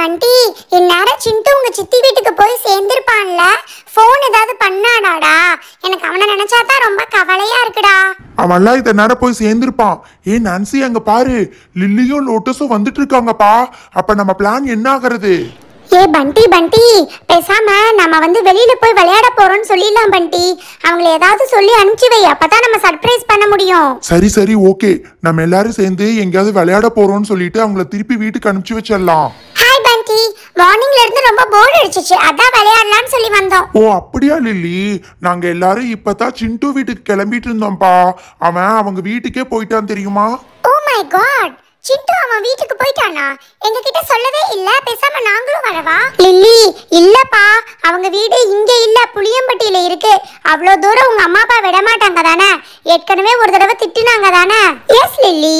பண்டி இந்நேரம் சிண்டு உங்க சித்தி வீட்டுக்கு போய் சேர்ந்திருப்பான்ல போன் ஏதாவது பண்ணாடாடா எனக்கு அவனை நினைச்சா தான் ரொம்ப கவலையா இருக்குடா அவன்லாம் இதை நேரம் போய் சேர்ந்திருப்பான் ஏ நான்சி அங்க பாரு லில்லியும் லோட்டஸும் வந்துட்டு இருக்காங்கப்பா அப்ப நம்ம பிளான் என்ன ஆகுறது ஏ பண்டி பண்டி பேசாம நம்ம வந்து வெளியில போய் விளையாட போறோம்னு சொல்லிடலாம் பண்டி அவங்கள ஏதாவது சொல்லி அனுப்பிச்சு வை அப்பதான் நம்ம சர்ப்ரைஸ் பண்ண முடியும் சரி சரி ஓகே நம்ம எல்லாரும் சேர்ந்து எங்கேயாவது விளையாட போறோம்னு சொல்லிட்டு அவங்கள திருப்பி வீட்டுக்கு அனுப்பிச்சு வச்சிடலாம் மார்னிங்ல இருந்து ரொம்ப போர் அடிச்சிச்சு அதான் விளையாடலாம்னு சொல்லி வந்தோம் ஓ அப்படியா லில்லி நாங்க எல்லாரும் இப்பதான் சிண்டு வீட்டுக்கு கிளம்பிட்டு இருந்தோம்ப்பா அவன் அவங்க வீட்டுக்கே போயிட்டான் தெரியுமா ஓ மை காட் சிட்டு அவன் வீட்டுக்கு போயிட்டானா எங்க கிட்ட சொல்லவே இல்ல பேசாம நாங்களும் வரவா லில்லி இல்லப்பா அவங்க வீடு இங்க இல்ல புளியம்பட்டியில இருக்கு அவ்வளோ தூரம் உங்க அம்மா அப்பா விட மாட்டாங்க தானே ஏற்கனவே ஒரு தடவை திட்டுனாங்க தானே எஸ் லில்லி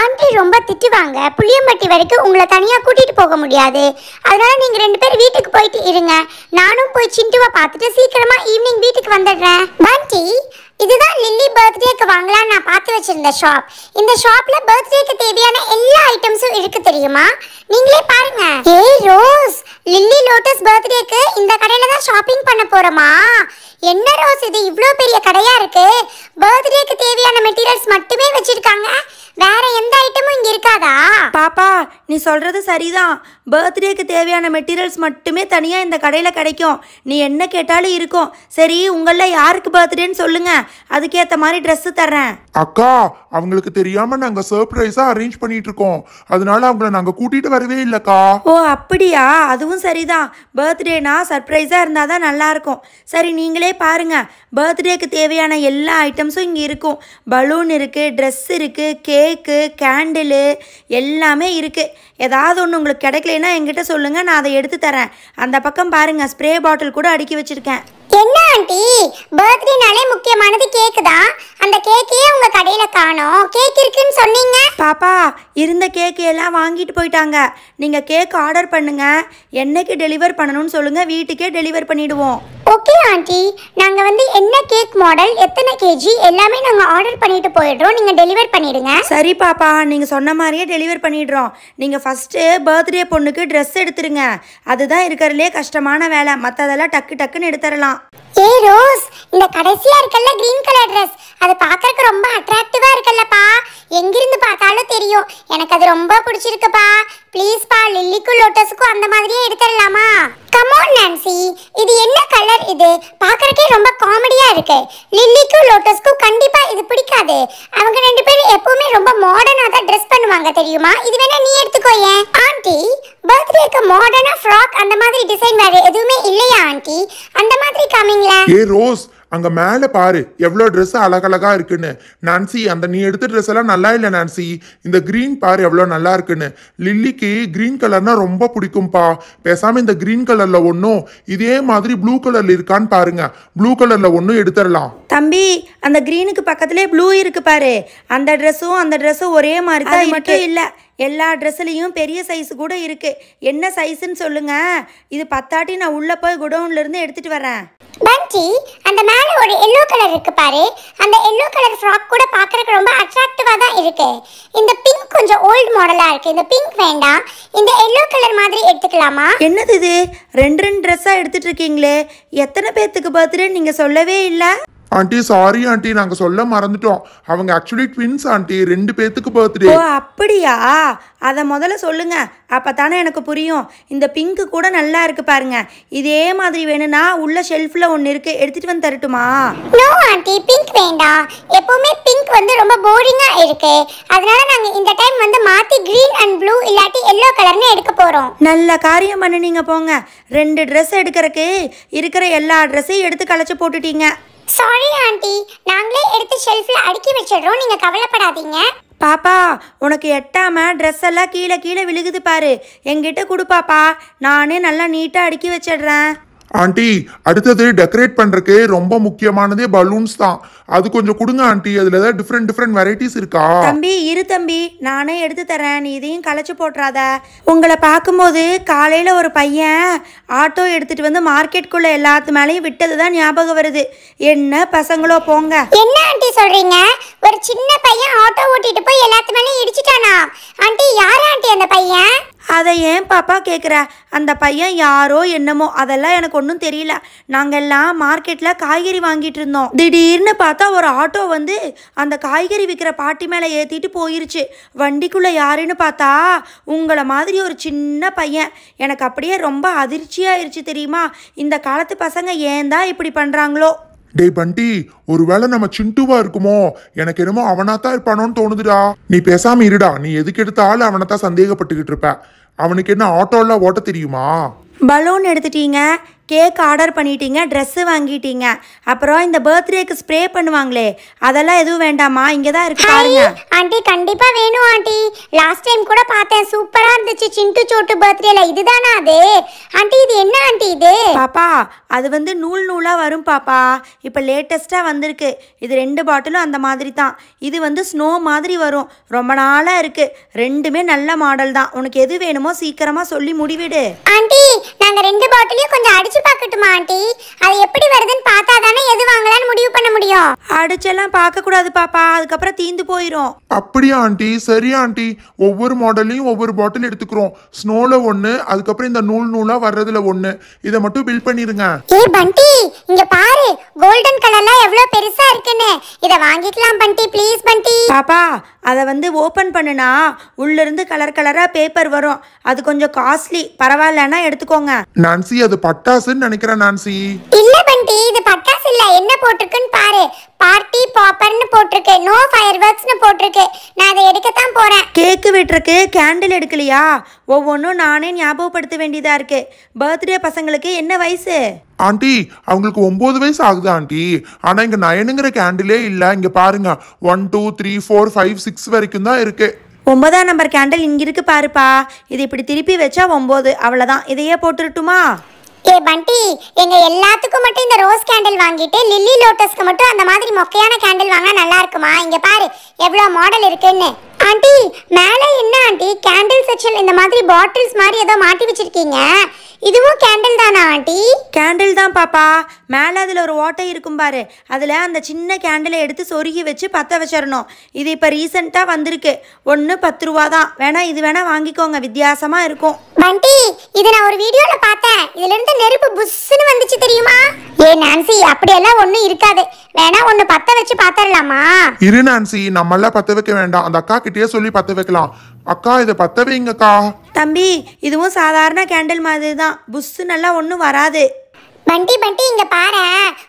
ஆண்டி ரொம்ப திட்டுவாங்க புளியம்பட்டி வரைக்கும் உங்களை தனியா கூட்டிட்டு போக முடியாது அதனால நீங்க ரெண்டு பேர் வீட்டுக்கு போயிட்டு இருங்க நானும் போய் சிண்டுவை பார்த்துட்டு சீக்கிரமா ஈவினிங் வீட்டுக்கு வந்துடுறேன் பாண்டி இதுதான் லில்லி பர்த்டேக்கு வாங்கலாம்னு நான் பார்த்து வச்சிருந்த ஷாப் இந்த ஷாப்ல பர்த்டேக்கு தேவையான எல்லா ஐட்டம்ஸும் இருக்கு தெரியுமா நீங்களே பாருங்க ஏய் ரோஸ் லில்லி லோட்டஸ் பர்த்டேக்கு இந்த கடையில தான் ஷாப்பிங் பண்ண போறோமா என்ன ரோஸ் இது இவ்வளோ பெரிய கடையா இருக்கு பர்த்டேக்கு தேவையான மெட்டீரியல்ஸ் மட்டுமே வச்சிருக்காங்க வேற எந்த ஐட்டமும் இங்க இருக்காதா பாப்பா நீ சொல்றது சரிதான் பர்த்டேக்கு தேவையான மெட்டீரியல்ஸ் மட்டுமே தனியாக இந்த கடையில் கிடைக்கும் நீ என்ன கேட்டாலும் இருக்கும் சரி உங்களில் யாருக்கு பர்த்டேன்னு சொல்லுங்கள் அதுக்கேற்ற மாதிரி ட்ரெஸ்ஸு தர்றேன் அக்கா அவங்களுக்கு தெரியாம நாங்க சர்ப்ரைஸா அரேஞ்ச் பண்ணிட்டு இருக்கோம் அதனால அவங்கள நாங்க கூட்டிட்டு வரவே இல்லக்கா ஓ அப்படியா அதுவும் சரிதான் பர்த்டேனா சர்ப்ரைஸா இருந்தாதான் நல்லா இருக்கும் சரி நீங்களே பாருங்க பர்த்டேக்கு தேவையான எல்லா ஐட்டம்ஸும் இங்க இருக்கும் பலூன் இருக்கு ட்ரெஸ் இருக்கு கேக்கு கேண்டிலு எல்லாமே இருக்கு ஏதாவது ஒன்று உங்களுக்கு கிடைக்கல வேணா என்கிட்ட சொல்லுங்க நான் அதை எடுத்து தரேன் அந்த பக்கம் பாருங்க ஸ்ப்ரே பாட்டில் கூட அடுக்கி வச்சிருக்கேன் ஆண்டி பர்த்டேனாலே முக்கியமானது கேக்கு தான் அந்த கேக்கையே உங்க கடையில காணோம் கேக் இருக்குன்னு சொன்னீங்க பாப்பா இருந்த கேக் எல்லாம் வாங்கிட்டு போயிட்டாங்க நீங்க கேக் ஆர்டர் பண்ணுங்க என்னைக்கு டெலிவர் பண்ணணும்னு சொல்லுங்க வீட்டுக்கே டெலிவர் பண்ணிடுவோம் ஓகே ஆண்டி நாங்க வந்து என்ன கேக் மாடல் எத்தனை கேஜி எல்லாமே நாங்க ஆர்டர் பண்ணிட்டு போயிடுறோம் நீங்க டெலிவர் பண்ணிடுங்க சரி பாப்பா நீங்க சொன்ன மாதிரியே டெலிவர் பண்ணிடுறோம் நீங்க ஃபர்ஸ்ட் பர்த்டே பொண்ணுக்கு ட்ரெஸ் எடுத்துருங்க அதுதான் இருக்கறதுலயே கஷ்டமான வேலை மற்றதெல்லாம் டக்கு டக்குன்னு எடுத்துடலாம் ஏ ரோஸ் இந்த கடைசியா இருக்கல்ல கிரீன் கலர் ட்ரெஸ் அது பார்க்கறக்கு ரொம்ப அட்ராக்டிவா இருக்கல்லப்பா எங்கிருந்து பார்த்தாலும் தெரியும் எனக்கு அது ரொம்ப பிடிச்சிருக்குப்பா ப்ளீஸ்ப்பா லில்லிக்கும் லோட்டஸுக்கும் அந்த மாதிரியே எடுத்துடலாமா கமோன் நான்சி இது என்ன கலர் இது பார்க்கறக்கே ரொம்ப கா இருக்கு லில்லிக்கும் லோட்டஸ்க்கும் கண்டிப்பா இது பிடிக்காது அவங்க ரெண்டு பேரும் எப்பவுமே ரொம்ப மாடர்னா தான் ட்ரெஸ் பண்ணுவாங்க தெரியுமா இது வேணா நீ எடுத்துக்கோ ஏன் ஆண்டி பர்த்டேக்கு மாடர்னா ஃப்ராக் அந்த மாதிரி டிசைன் வேற எதுவுமே இல்லையா ஆண்டி அந்த மாதிரி காமிங்களா ஏ ரோஸ் அங்கே மேலே பாரு எவ்வளோ ட்ரெஸ் அழகழகா இருக்குன்னு நான்சி அந்த நீ எடுத்த ட்ரெஸ் எல்லாம் நல்லா இல்லை நான்சி இந்த க்ரீன் பாரு எவ்வளோ நல்லா இருக்குன்னு லில்லிக்கு கிரீன் கலர்னா ரொம்ப பிடிக்கும்பா பேசாமல் இந்த க்ரீன் கலரில் ஒன்றும் இதே மாதிரி ப்ளூ கலரில் இருக்கான்னு பாருங்க ப்ளூ கலரில் ஒன்றும் எடுத்துடலாம் தம்பி அந்த க்ரீனுக்கு பக்கத்துலேயே ப்ளூ இருக்கு பாரு அந்த ட்ரெஸ்ஸும் அந்த ட்ரெஸ்ஸும் ஒரே மாதிரி தான் மட்டும் இல்லை எல்லா ட்ரெஸ்லையும் பெரிய சைஸ் கூட இருக்குது என்ன சைஸுன்னு சொல்லுங்கள் இது பத்தாட்டி நான் உள்ளே போய் இருந்து எடுத்துகிட்டு வரேன் பஞ்சி அந்த மேலே ஒரு எல்லோ கலர் இருக்கு பாரு அந்த எல்லோ கலர் ஃப்ராக் கூட பார்க்கறதுக்கு ரொம்ப அட்ராக்டிவாக தான் இருக்கு இந்த பிங்க் கொஞ்சம் ஓல்ட் மாடலாக இருக்கு இந்த பிங்க் வேண்டாம் இந்த எல்லோ கலர் மாதிரி எடுத்துக்கலாமா என்னது இது ரெண்டு ரெண்டு ட்ரெஸ்ஸாக எடுத்துட்டு இருக்கீங்களே எத்தனை பேர்த்துக்கு பர்த்டே நீங்கள் சொல்லவே இல்லை ஆண்டி சாரி ஆண்டி நாங்க சொல்ல மறந்துட்டோம் அவங்க ஆக்சுவலி ட்வின்ஸ் ஆண்டி ரெண்டு பேத்துக்கு பர்த்டே ஓ அப்படியா அதை முதல்ல சொல்லுங்க அப்போ தானே எனக்கு புரியும் இந்த பிங்க்கு கூட நல்லா இருக்கு பாருங்க இதே மாதிரி வேணும்னா உள்ள ஷெல்ஃபில் ஒன்று இருக்கு எடுத்துட்டு வந்து தரட்டுமா நோ ஆண்டி பிங்க் வேண்டாம் எப்பவுமே பிங்க் வந்து ரொம்ப போரிங்கா இருக்கு அதனால நாங்க இந்த டைம் வந்து மாத்தி கிரீன் அண்ட் ப்ளூ இல்லாட்டி எல்லோ கலர்னு எடுக்க போறோம் நல்ல காரியம் பண்ணுனீங்க போங்க ரெண்டு Dress எடுக்கறக்கு இருக்கிற எல்லா ட்ரெஸ்ஸையும் எடுத்து களைச்சு போட்டுட்டீங்க சாரி ஆண்டி நாங்களே எடுத்து ஷெல்ஃபில் அடுக்கி வச்சிடுறோம் நீங்கள் கவலைப்படாதீங்க பாப்பா உனக்கு எட்டாம ட்ரெஸ் எல்லாம் கீழே கீழே விழுகுது பாரு என்கிட்ட கொடுப்பாப்பா நானே நல்லா நீட்டாக அடுக்கி வச்சிடுறேன் ஆண்டி அடுத்தது டெக்கரேட் பண்ணுறக்கு ரொம்ப முக்கியமானதே பலூன்ஸ் தான் அது கொஞ்சம் கொடுங்க ஆண்டி அதில் ஏதாவது டிஃப்ரெண்ட் டிஃப்ரெண்ட் வெரைட்டிஸ் இருக்கா தம்பி இரு தம்பி நானே எடுத்து தரேன் நீ இதையும் களைச்சி போட்டுறாத உங்களை பார்க்கும்போது காலையில் ஒரு பையன் ஆட்டோ எடுத்துட்டு வந்து மார்க்கெட்குள்ள எல்லாத்து மேலேயும் விட்டது தான் ஞாபகம் வருது என்ன பசங்களோ போங்க என்ன ஆண்டி சொல்கிறீங்க ஒரு சின்ன பையன் ஆட்டோ ஓட்டிட்டு போய் எல்லாத்து மேலேயும் இடிச்சிட்டானா ஆண்டி யார் ஆண்டி அந்த பையன் அதை ஏன் பாப்பா கேட்குற அந்த பையன் யாரோ என்னமோ அதெல்லாம் எனக்கு ஒன்றும் தெரியல நாங்கள்லாம் மார்க்கெட்டில் காய்கறி வாங்கிட்டு இருந்தோம் திடீர்னு பார்த்தா ஒரு ஆட்டோ வந்து அந்த காய்கறி விற்கிற பாட்டி மேலே ஏற்றிட்டு போயிருச்சு வண்டிக்குள்ளே யாருன்னு பார்த்தா உங்களை மாதிரி ஒரு சின்ன பையன் எனக்கு அப்படியே ரொம்ப அதிர்ச்சியாயிருச்சு தெரியுமா இந்த காலத்து பசங்க ஏன் தான் இப்படி பண்ணுறாங்களோ டே பண்டி ஒருவேளை நம்ம சிண்டுவா இருக்குமோ எனக்கு என்னமோ அவனா தான் இருப்பானோன்னு தோணுதுடா நீ பேசாம இருடா நீ எதுக்கு எடுத்தாலும் அவனை தான் சந்தேகப்பட்டுக்கிட்டு இருப்ப அவனுக்கு என்ன ஆட்டோலாம் ஓட்ட தெரியுமா பலூன் எடுத்துட்டீங்க கேக் ஆர்டர் பண்ணிட்டீங்க ட்ரெஸ்ஸு வாங்கிட்டீங்க அப்புறம் இந்த பர்த்டேக்கு ஸ்ப்ரே பண்ணுவாங்களே அதெல்லாம் எதுவும் வேண்டாமா இங்கே தான் இருக்கு பாருங்க ஆண்டி கண்டிப்பாக வேணும் ஆண்டி லாஸ்ட் டைம் கூட பார்த்தேன் சூப்பராக இருந்துச்சு சிண்டு சோட்டு பர்த்டேல இதுதானா அது ஆண்டி இது என்ன ஆண்டி இது பாப்பா அது வந்து நூல் நூலாக வரும் பாப்பா இப்போ லேட்டஸ்ட்டாக வந்திருக்கு இது ரெண்டு பாட்டிலும் அந்த மாதிரி தான் இது வந்து ஸ்னோ மாதிரி வரும் ரொம்ப நாளாக இருக்குது ரெண்டுமே நல்ல மாடல் தான் உனக்கு எது வேணுமோ சீக்கிரமாக சொல்லி முடிவிடு ஆண்டி பாட்டிலையும் கொஞ்சம் அடிச்சு பார்க்கட்டுமா ஆண்டி அது எப்படி வருதுன்னு பார்த்தா தானே எது வாங்கலாம்னு முடிவு பண்ண முடியும் அடிச்செல்லாம் பார்க்க கூடாது பாப்பா அதுக்கப்புறம் தீந்து போயிடும் அப்படியா ஆண்டி சரியா ஆண்டி ஒவ்வொரு மாடல்லையும் ஒவ்வொரு பாட்டில் எடுத்துக்கிறோம் ஸ்னோல ஒன்னு அதுக்கப்புறம் இந்த நூல் நூலா வர்றதுல ஒண்ணு இதை மட்டும் பில் பண்ணிருங்க ஏ பண்டி இங்க பா வாங்கிக்கலாம் பண்டி ப்ளீஸ் பண்டி பாப்பா அதை வந்து ஓப்பன் பண்ணுனா உள்ளிருந்து கலர் கலராக பேப்பர் வரும் அது கொஞ்சம் காஸ்ட்லி பரவாயில்லன்னா எடுத்துக்கோங்க நான்சி அது பட்டாசுன்னு நினைக்கிறேன் நான்சி இல்ல பண்டி இது பட்டாசு இல்ல என்ன போட்டிருக்குன்னு பாரு பார்ட்டி பாப்பர்னு போட்டிருக்கு நோ ஃபயர் ஒர்க்ஸ்னு போட்டிருக்கு நான் அதை எடுக்கத்தான் போறேன் கேக்கு வெட்டுறக்கு கேண்டில் எடுக்கலையா ஒவ்வொன்றும் நானே ஞாபகப்படுத்த வேண்டியதா இருக்கு பர்த்டே பசங்களுக்கு என்ன வயசு ஆண்டி அவங்களுக்கு ஒம்பது வயசு ஆகுது ஆண்டி ஆனால் இங்கே நயனுங்கிற கேண்டிலே இல்லை இங்கே பாருங்க one two three four five six வரைக்கும் தான் இருக்கு ஒன்பதாம் நம்பர் கேண்டில் இங்கே இருக்கு பாருப்பா இது இப்படி திருப்பி வச்சா ஒன்பது அவ்வளோதான் இதையே போட்டுருட்டுமா ஏ பண்டி எங்க எல்லாத்துக்கும் மட்டும் இந்த ரோஸ் கேண்டில் வாங்கிட்டு லில்லி லோட்டஸ்க்கு மட்டும் அந்த மாதிரி மொக்கையான கேண்டில் வாங்கினா நல்லா இருக்குமா இங்க பாரு எவ்வளோ மாடல் இருக்குன்னு ஆண்டி மேலே என்ன ஆண்டி கேண்டில் செக்ஷன் இந்த மாதிரி பாட்டில்ஸ் மாதிரி ஏதோ மாட்டி வச்சிருக்கீங்க இதுவும் கேண்டில் தானா ஆண்டி கேண்டில் தான் பாப்பா மேலே அதில் ஒரு ஓட்டை இருக்கும் பாரு அதில் அந்த சின்ன கேண்டிலை எடுத்து சொருகி வச்சு பற்ற வச்சிடணும் இது இப்போ ரீசெண்டாக வந்திருக்கு ஒன்று பத்து ரூபா தான் வேணா இது வேணா வாங்கிக்கோங்க வித்தியாசமாக இருக்கும் ஆண்டி இது நான் ஒரு வீடியோவில் பார்த்தேன் இதுலேருந்து நெருப்பு புஸ்ஸுன்னு வந்துச்சு தெரியுமா ஏ நான்சி அப்படியெல்லாம் ஒண்ணும் இருக்காது வேணா ஒண்ணு பத்த வச்சு பாத்தரலாமா இரு நான்சி நம்மள பத்த வைக்க வேண்டாம் அந்த அக்கா கிட்டயே சொல்லி பத்த வைக்கலாம் அக்கா இதை பத்த வைங்கக்கா தம்பி இதுவும் சாதாரண கேண்டில் மாதிரி தான் புஸ் நல்லா ஒன்றும் வராது பண்டி பண்டி இங்க பாரு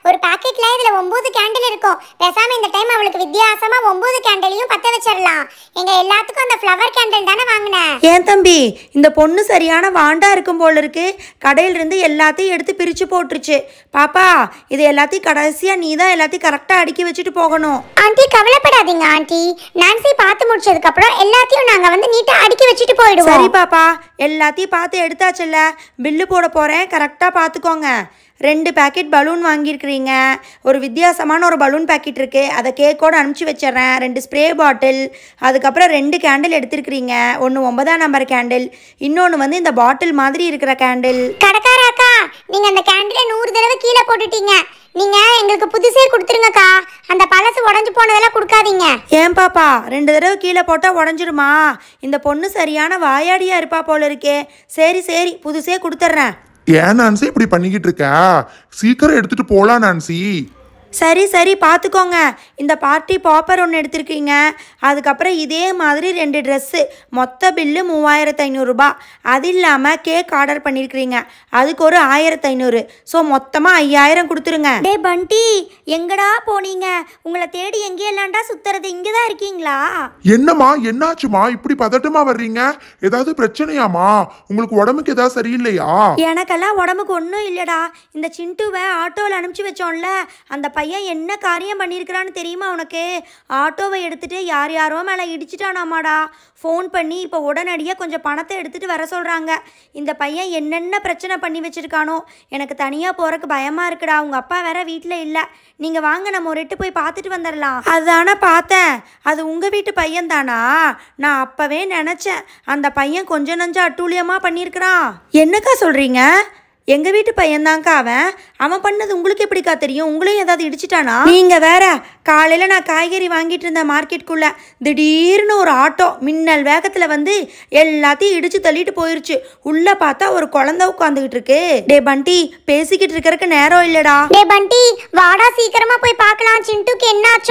ஒரு பாக்கெட்ல இதுல ஒன்பது கேண்டில் இருக்கும் பேசாம இந்த டைம் அவளுக்கு வித்தியாசமா ஒன்பது கேண்டிலையும் பத்த வச்சிடலாம் எங்க எல்லாத்துக்கும் அந்த ஃப்ளவர் கேண்டில் தானே வாங்கினேன் ஏன் தம்பி இந்த பொண்ணு சரியான வாண்டா இருக்கும் போல இருக்கு கடையில இருந்து எல்லாத்தையும் எடுத்து பிரிச்சு போட்டுருச்சு பாப்பா இது எல்லாத்தையும் கடைசியா நீ தான் எல்லாத்தையும் கரெக்டா அடுக்கி வச்சுட்டு போகணும் ஆண்டி கவலைப்படாதீங்க ஆண்டி நான்சி பார்த்து முடிச்சதுக்கு அப்புறம் எல்லாத்தையும் நாங்க வந்து நீட்டா அடுக்கி வச்சுட்டு போயிடுவோம் சரி பாப்பா எல்லாத்தையும் பார்த்து எடுத்தாச்சுல்ல பில்லு போட போறேன் கரெக்டா பாத்துக்கோங்க ரெண்டு பேக்கெட் பலூன் வாங்கியிருக்கிறீங்க ஒரு வித்தியாசமான ஒரு பலூன் பேக்கெட் இருக்குது அதை கேக்கோடு அனுப்பிச்சி வச்சிட்றேன் ரெண்டு ஸ்ப்ரே பாட்டில் அதுக்கப்புறம் ரெண்டு கேண்டில் எடுத்துருக்கிறீங்க ஒன்று ஒன்பதாம் நம்பர் கேண்டில் இன்னொன்று வந்து இந்த பாட்டில் மாதிரி இருக்கிற கேண்டில் கடைக்காராக்கா நீங்கள் அந்த கேண்டிலை நூறு தடவை கீழே போட்டுட்டீங்க நீங்கள் எங்களுக்கு புதுசே கொடுத்துருங்கக்கா அந்த பழசு உடஞ்சி போனதெல்லாம் கொடுக்காதீங்க ஏன் பாப்பா ரெண்டு தடவை கீழே போட்டால் உடஞ்சிருமா இந்த பொண்ணு சரியான வாயாடியா இருப்பா போல இருக்கே சரி சரி புதுசே கொடுத்துட்றேன் ஏன் நான்சி இப்படி பண்ணிக்கிட்டு இருக்க சீக்கிரம் எடுத்துட்டு போலாம் நான்சி சரி சரி பார்த்துக்கோங்க இந்த பார்ட்டி பாப்பர் ஒன்று எடுத்திருக்கீங்க அதுக்கப்புறம் இதே மாதிரி ரெண்டு ட்ரெஸ்ஸு மொத்த பில்லு மூவாயிரத்து ஐநூறுரூபா அது இல்லாமல் கேக் ஆர்டர் பண்ணியிருக்கிறீங்க அதுக்கு ஒரு ஆயிரத்து ஐநூறு ஸோ மொத்தமாக ஐயாயிரம் கொடுத்துருங்க டே பண்டி எங்கடா போனீங்க உங்களை தேடி இல்லாண்டா சுத்துறது இங்கே தான் இருக்கீங்களா என்னம்மா என்னாச்சுமா இப்படி பதட்டமாக வர்றீங்க ஏதாவது பிரச்சனையாமா உங்களுக்கு உடம்புக்கு ஏதாவது சரியில்லையா எனக்கெல்லாம் உடம்புக்கு ஒன்றும் இல்லைடா இந்த சிண்டுவை ஆட்டோவில் அனுப்பிச்சி வச்சோம்ல அந்த பையன் என்ன காரியம் பண்ணியிருக்கிறான்னு தெரியுமா உனக்கு ஆட்டோவை எடுத்துகிட்டு யார் யாரோ மேலே இடிச்சிட்டானாமாடா ஃபோன் பண்ணி இப்போ உடனடியாக கொஞ்சம் பணத்தை எடுத்துகிட்டு வர சொல்கிறாங்க இந்த பையன் என்னென்ன பிரச்சனை பண்ணி வச்சுருக்கானோ எனக்கு தனியாக போகிறக்கு பயமாக இருக்குடா உங்கள் அப்பா வேற வீட்டில் இல்லை நீங்கள் வாங்க நம்ம ஒரு எட்டு போய் பார்த்துட்டு வந்துடலாம் அதுதானே பார்த்தேன் அது உங்கள் வீட்டு பையன் தானா நான் அப்போவே நினச்சேன் அந்த பையன் கொஞ்சம் நஞ்சம் அட்டூழியமாக பண்ணியிருக்கிறான் என்னக்கா சொல்கிறீங்க எங்கள் வீட்டு பையன்தான்க்கா அவன் அவன் பண்ணது உங்களுக்கு எப்படிக்கா தெரியும் உங்களையும் ஏதாவது இடிச்சிட்டானா நீங்கள் வேற காலையில் நான் காய்கறி வாங்கிட்டு இருந்தேன் மார்க்கெட்டுக்குள்ளே திடீர்னு ஒரு ஆட்டோ மின்னல் வேகத்தில் வந்து எல்லாத்தையும் இடித்து தள்ளிட்டு போயிருச்சு உள்ளே பார்த்தா ஒரு குழந்த உட்காந்துக்கிட்டு இருக்கு டே பண்டி பேசிக்கிட்டு இருக்கிறதுக்கு நேரம் இல்லைடா டே பண்டி வாடா சீக்கிரமா போய் பார்க்கலாம் சிண்டுக்கு என்னாச்சு